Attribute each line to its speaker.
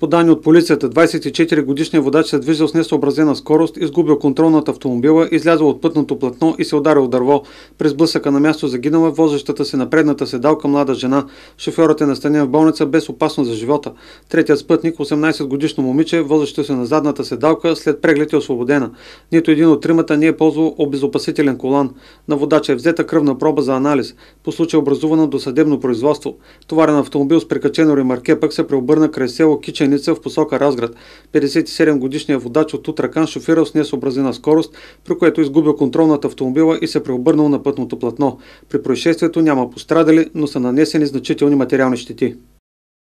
Speaker 1: По данни от полицията, 24-годишният водач се движил с несъобразена скорост, изгубил контрол над автомобила, излязъл от пътното платно и се ударил дърво. През блъсъка на място загинала возещата се напредната седалка млада жена. Шофьорът е настанен в болница без опасност за живота. Третият спътник, 18-годишно момиче, возеща се на задната седалка, след преглед е освободена. Нито един от тримата не е ползвал обезопасителен колан. На водача е взета кръвна проба за анализ. По случай е до съдебно производство. Товарен автомобил с прекачено ремарке пък се преобърна край село Кичен Дупеница в посока Разград. 57 годишният водач от Утракан шофирал с несъобразена скорост, при което изгубил контрол над автомобила и се преобърнал на пътното платно. При происшествието няма пострадали, но са нанесени значителни материални щети.